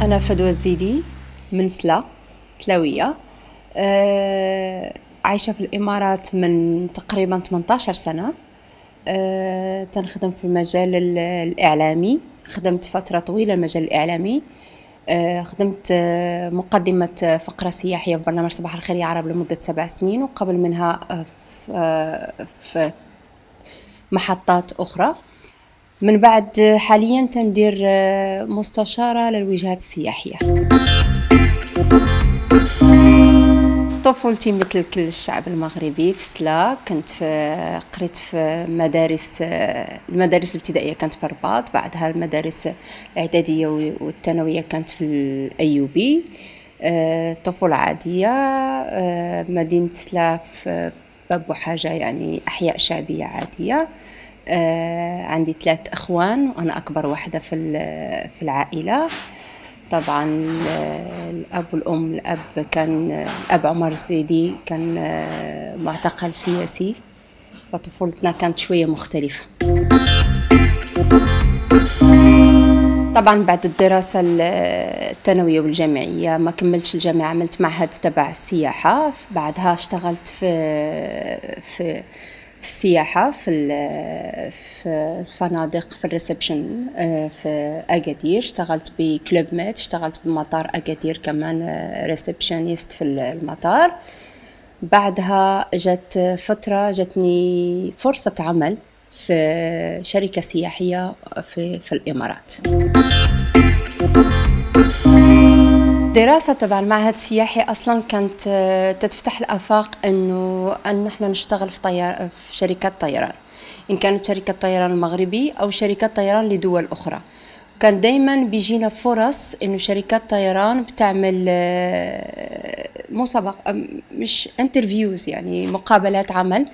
أنا فدوى الزيدي من سلا سلاوية أه عايشة في الإمارات من تقريبا 18 سنة أه تنخدم في المجال الإعلامي خدمت فترة طويلة المجال الإعلامي أه خدمت آه، مقدمة فقرة سياحية في برنامج صباح الخير يا عرب لمدة سبع سنين وقبل منها آه، في آه، محطات أخرى من بعد حاليا تندير آه، مستشارة للوجهات السياحية طفولتي مثل كل الشعب المغربي في سلا كنت في قريت في مدارس آه، المدارس الابتدائيه كانت في الرباط بعدها المدارس الاعداديه والثانويه كانت في الايوبي آه، طفولة عادية مدينة سلا في باب وحاجة يعني أحياء شعبية عادية آه، عندي ثلاث اخوان وانا اكبر واحده في في العائله طبعا آه، الاب والام الاب كان الاب عمر الزيدي كان آه، معتقل سياسي فطفولتنا كانت شويه مختلفه طبعا بعد الدراسة الثانوية والجامعية ما كملتش الجامعة عملت معهد تبع السياحة بعدها اشتغلت في في في السياحة في الفنادق في الريسبشن آه، في أكادير اشتغلت بكلوب ميت اشتغلت بمطار أكادير كمان آه، ريسبشنيست في المطار بعدها جت فترة جتني فرصة عمل في شركة سياحية في, في الإمارات الدراسة تبع المعهد السياحي أصلا كانت آه، تتفتح الآفاق إنه أن نحن نشتغل في, طيار في شركات طيران إن كانت شركة طيران المغربي أو شركات طيران لدول أخرى كان دايما بيجينا فرص إنه شركات طيران بتعمل آه، مسابق آه، مش انترفيوز يعني مقابلات عمل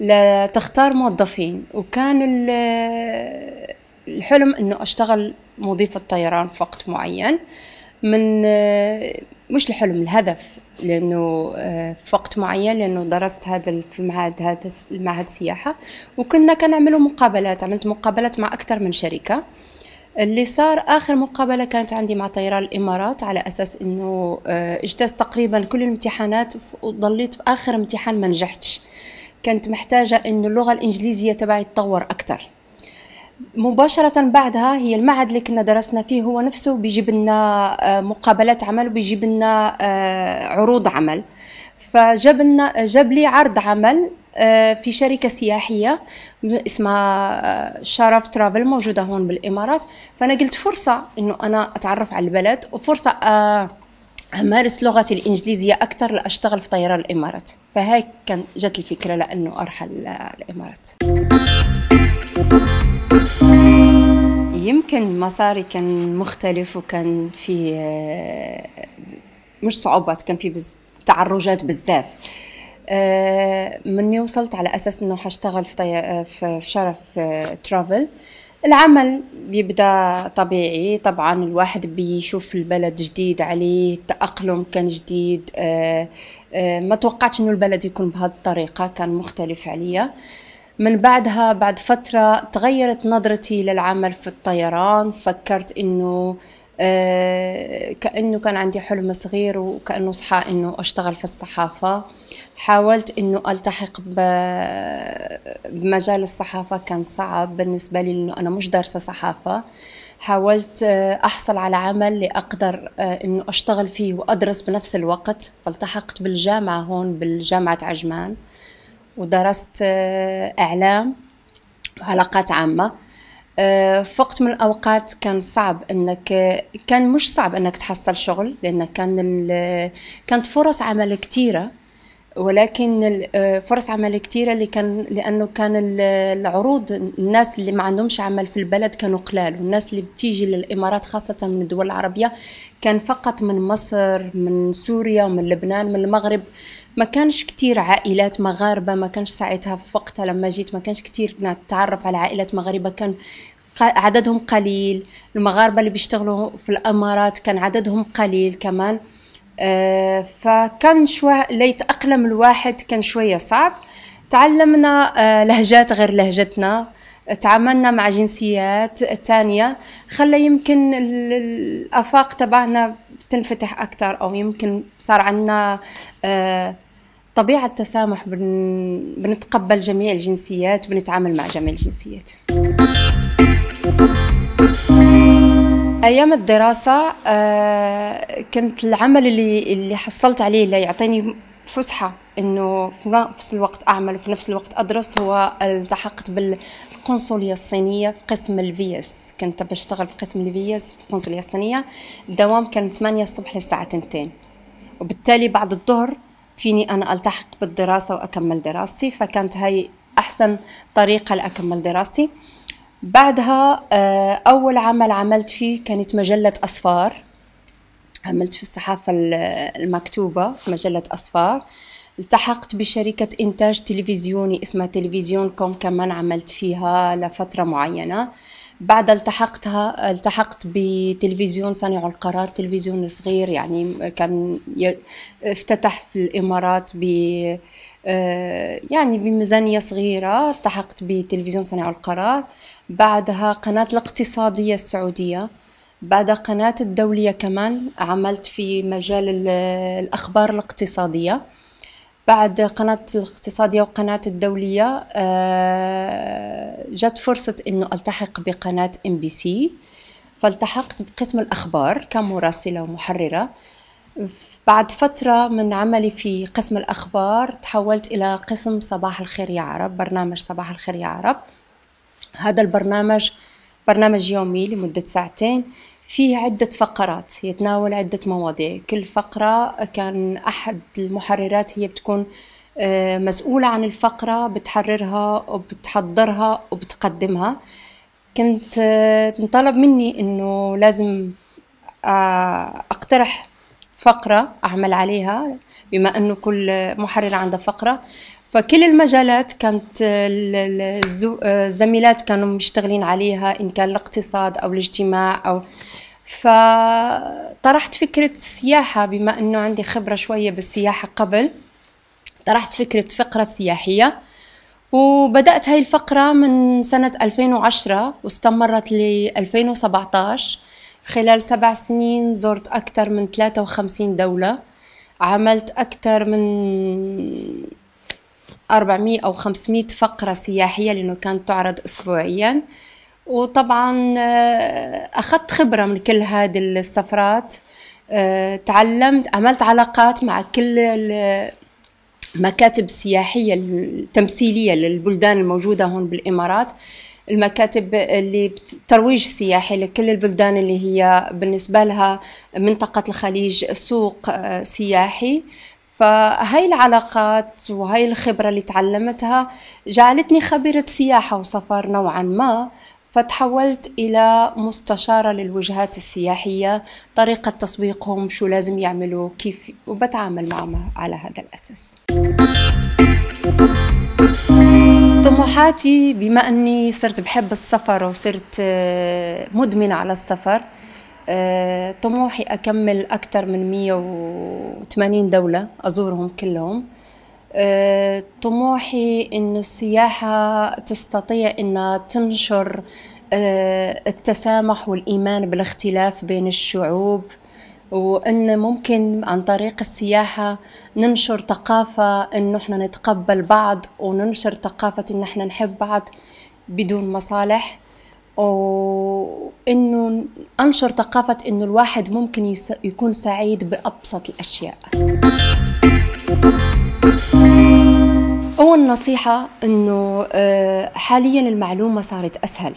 لتختار موظفين وكان الحلم إنه أشتغل مضيفة طيران في وقت معين من آه، مش الحلم الهدف لانه آه، في وقت معين لانه درست هذا في المعهد هذا المعهد السياحه وكنا كنعملوا مقابلات عملت مقابلات مع اكثر من شركه اللي صار اخر مقابله كانت عندي مع طيران الامارات على اساس انه آه، اجتاز تقريبا كل الامتحانات وضليت في اخر امتحان ما نجحتش كنت محتاجه انه اللغه الانجليزيه تبعي تطور اكثر مباشرة بعدها هي المعهد اللي كنا درسنا فيه هو نفسه بيجيب لنا آه، مقابلات عمل وبيجيب لنا آه، عروض عمل فجاب لنا جاب لي عرض عمل آه، في شركة سياحية اسمها شرف ترافل موجودة هون بالإمارات فأنا قلت فرصة إنه أنا أتعرف على البلد وفرصة أمارس لغتي الإنجليزية أكثر لأشتغل في طيران الإمارات فهيك كان جت الفكرة لأنه أرحل الإمارات يمكن مساري كان مختلف وكان في آه، مش صعوبات كان في بز تعرجات بزاف آه، مني وصلت على اساس انه حاشتغل في آه، في شرف ترافل العمل بيبدا طبيعي طبعا الواحد بيشوف البلد جديد عليه التاقلم كان جديد ما توقعتش انه البلد يكون بهذه الطريقه كان مختلف عليا من بعدها بعد فترة تغيرت نظرتي للعمل في الطيران فكرت إنه آه، كأنه كان عندي حلم صغير وكأنه صحى إنه أشتغل في الصحافة حاولت إنه ألتحق بمجال الصحافة كان صعب بالنسبة لي لأنه أنا مش دارسة صحافة حاولت آه، أحصل على عمل لأقدر آه، إنه أشتغل فيه وأدرس بنفس الوقت فالتحقت بالجامعة هون بالجامعة عجمان ودرست آه، اعلام وعلاقات عامه آه، فقط من الاوقات كان صعب انك كان مش صعب انك تحصل شغل لان كان ال... كانت فرص عمل كثيره ولكن آه، فرص عمل كثيره اللي كان لانه كان العروض الناس اللي ما عندهمش عمل في البلد كانوا قلال والناس اللي بتيجي للامارات خاصه من الدول العربيه كان فقط من مصر من سوريا ومن لبنان من المغرب ما كانش كتير عائلات مغاربة ما كانش ساعتها في وقتها لما جيت ما كانش كتير نتعرف على عائلات مغاربة كان عددهم قليل المغاربة اللي بيشتغلوا في الأمارات كان عددهم قليل كمان آه، فكان شوية ليتأقلم الواحد كان شوية صعب تعلمنا آه، لهجات غير لهجتنا تعاملنا مع جنسيات تانية خلى يمكن الآفاق تبعنا تنفتح أكثر أو يمكن صار عندنا آه، طبيعة التسامح بن... بنتقبل جميع الجنسيات بنتعامل مع جميع الجنسيات ايام الدراسه آه، كنت العمل اللي اللي حصلت عليه اللي يعطيني فسحه انه في نفس الوقت اعمل وفي نفس الوقت ادرس هو التحقت بالقنصليه الصينيه في قسم الفيس كنت بشتغل في قسم الفيس في القنصليه الصينيه الدوام كان 8 الصبح للساعه 2 وبالتالي بعد الظهر فيني أنا ألتحق بالدراسة وأكمل دراستي فكانت هاي أحسن طريقة لأكمل دراستي بعدها آه، أول عمل عملت فيه كانت مجلة أصفار عملت في الصحافة المكتوبة مجلة أصفار التحقت بشركة إنتاج تلفزيوني اسمها تلفزيون كوم كمان عملت فيها لفترة معينة بعد التحقتها التحقت بتلفزيون صانع القرار تلفزيون صغير يعني كان افتتح في الامارات ب آه، يعني بميزانيه صغيره التحقت بتلفزيون صانع القرار بعدها قناه الاقتصاديه السعوديه بعد قناة الدولية كمان عملت في مجال الأخبار الاقتصادية بعد قناة الاقتصادية وقناة الدولية آه، جت فرصة أنه ألتحق بقناة ام بي سي فالتحقت بقسم الأخبار كمراسلة ومحررة بعد فترة من عملي في قسم الأخبار تحولت إلى قسم صباح الخير يا عرب برنامج صباح الخير يا عرب هذا البرنامج برنامج يومي لمدة ساعتين فيه عدة فقرات يتناول عدة مواضيع كل فقرة كان أحد المحررات هي بتكون آه، مسؤولة عن الفقرة بتحررها وبتحضرها وبتقدمها كنت انطلب آه، مني انه لازم آه، اقترح فقرة اعمل عليها بما انه كل محرر عنده فقرة فكل المجالات كانت آه، الزميلات كانوا مشتغلين عليها ان كان الاقتصاد او الاجتماع او فطرحت فكرة السياحة بما أنه عندي خبرة شوية بالسياحة قبل طرحت فكرة فقرة سياحية وبدأت هاي الفقرة من سنة 2010 واستمرت ل 2017 خلال سبع سنين زرت أكثر من 53 دولة عملت أكثر من 400 أو 500 فقرة سياحية لأنه كانت تعرض أسبوعيا وطبعا آه، أخذت خبرة من كل هذه السفرات آه، تعلمت عملت علاقات مع كل المكاتب السياحية التمثيلية للبلدان الموجودة هون بالإمارات المكاتب اللي ترويج سياحي لكل البلدان اللي هي بالنسبة لها منطقة الخليج سوق آه، سياحي فهاي العلاقات وهاي الخبرة اللي تعلمتها جعلتني خبيرة سياحة وسفر نوعا ما فتحولت إلى مستشارة للوجهات السياحية طريقة تسويقهم شو لازم يعملوا كيف وبتعامل معهم على هذا الأساس طموحاتي بما أني صرت بحب السفر وصرت آه، مدمنة على السفر آه، طموحي أكمل أكثر من 180 دولة أزورهم كلهم آه، طموحي أن السياحة تستطيع أن تنشر آه، التسامح والإيمان بالاختلاف بين الشعوب وأن ممكن عن طريق السياحة ننشر ثقافة أن احنا نتقبل بعض وننشر ثقافة أن احنا نحب بعض بدون مصالح وانه انشر ثقافه انه الواحد ممكن يكون سعيد بابسط الاشياء اول نصيحه انه آه، حاليا المعلومه صارت اسهل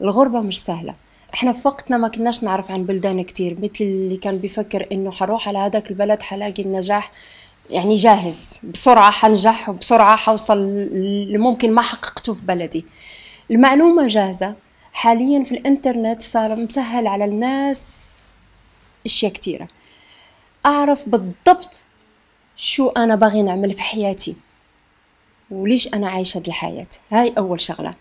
الغربه مش سهله احنا في وقتنا ما كناش نعرف عن بلدان كتير مثل اللي كان بيفكر انه حروح على هذاك البلد حلاقي النجاح يعني جاهز بسرعة حنجح وبسرعة حوصل اللي ممكن ما حققته في بلدي المعلومة جاهزة حاليا في الانترنت صار مسهل على الناس اشياء كتيرة اعرف بالضبط شو انا باغي نعمل في حياتي وليش انا عايشة هاد الحياة هاي اول شغلة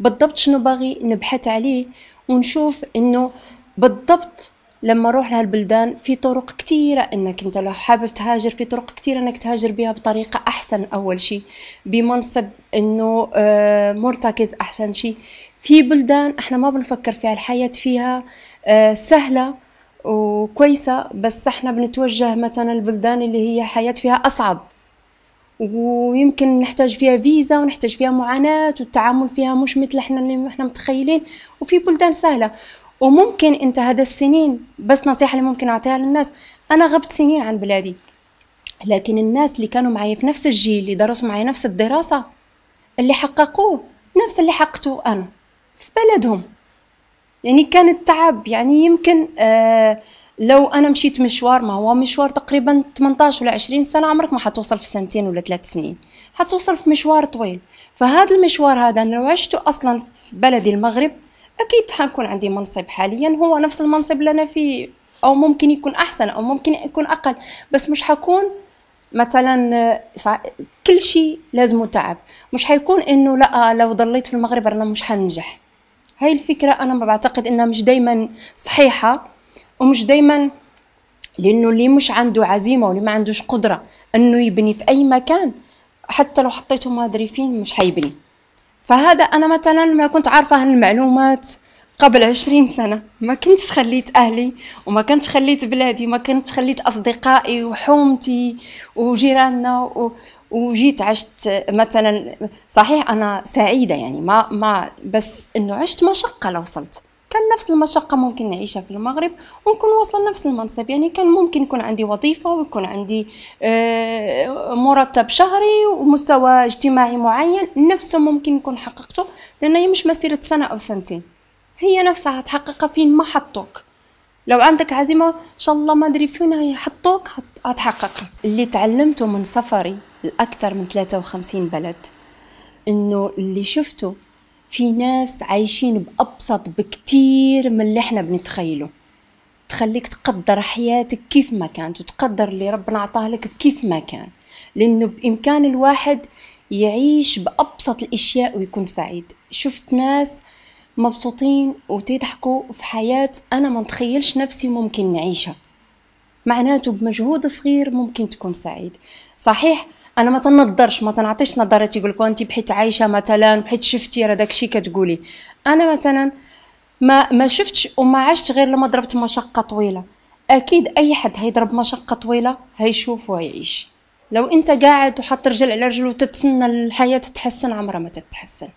بالضبط شنو باغي نبحث عليه ونشوف انه بالضبط لما اروح لهالبلدان في طرق كثيره انك انت لو حابب تهاجر في طرق كثيره انك تهاجر بها بطريقه احسن اول شيء بمنصب انه آه، مرتكز احسن شيء في بلدان احنا ما بنفكر فيها الحياه فيها آه، سهله وكويسه بس احنا بنتوجه مثلا البلدان اللي هي حياه فيها اصعب ويمكن نحتاج فيها فيزا ونحتاج فيها معاناة والتعامل فيها مش مثل احنا اللي احنا متخيلين وفي بلدان سهلة وممكن انت هذا السنين بس نصيحه اللي ممكن اعطيها للناس انا غبت سنين عن بلادي لكن الناس اللي كانوا معي في نفس الجيل اللي درسوا معي نفس الدراسه اللي حققوه نفس اللي حققته انا في بلدهم يعني كان التعب يعني يمكن آه لو انا مشيت مشوار ما هو مشوار تقريبا 18 ولا 20 سنه عمرك ما حتوصل في سنتين ولا ثلاث سنين حتوصل في مشوار طويل فهذا المشوار هذا انا لو عشته اصلا في بلدي المغرب اكيد حنكون عندي منصب حاليا هو نفس المنصب اللي انا فيه او ممكن يكون احسن او ممكن يكون اقل بس مش حكون مثلا كل شيء لازم تعب مش حيكون انه لا لو ضليت في المغرب انا مش حنجح هاي الفكره انا ما بعتقد انها مش دايما صحيحه ومش دايما لانه اللي مش عنده عزيمه واللي ما عندوش قدره انه يبني في اي مكان حتى لو حطيته فين مش حيبني فهذا انا مثلا ما كنت عارفه هالمعلومات قبل عشرين سنة ما كنتش خليت أهلي وما كنتش خليت بلادي وما كنتش خليت أصدقائي وحومتي وجيراننا و... وجيت عشت مثلا صحيح أنا سعيدة يعني ما ما بس إنه عشت مشقة لو وصلت كان نفس المشقة ممكن نعيشها في المغرب ونكون واصلة نفس المنصب يعني كان ممكن يكون عندي وظيفة ويكون عندي آه، مرتب شهري ومستوى اجتماعي معين نفسه ممكن يكون حققته لأن هي مش مسيرة سنة أو سنتين هي نفسها هتحققها فين ما حطوك لو عندك عزيمة إن شاء الله ما أدري فين هيحطوك هتحققها اللي تعلمته من سفري لأكثر من 53 بلد إنه اللي شفته في ناس عايشين بأبسط بكتير من اللي احنا بنتخيله تخليك تقدر حياتك كيف ما كانت وتقدر اللي ربنا عطاه لك كيف ما كان لأنه بإمكان الواحد يعيش بأبسط الأشياء ويكون سعيد شفت ناس مبسوطين وتضحكوا في حياة أنا ما نتخيلش نفسي ممكن نعيشها معناته بمجهود صغير ممكن تكون سعيد صحيح انا ما تنظرش ما تنعطيش نظره تيقول لك انت بحيت عايشه مثلا بحيت شفتي راه داكشي كتقولي انا مثلا ما ما شفتش وما عشت غير لما ضربت مشقه طويله اكيد اي حد هيضرب مشقه طويله هيشوف ويعيش لو انت قاعد وحط رجل على رجل وتتسنى الحياه تتحسن عمرها ما تتحسن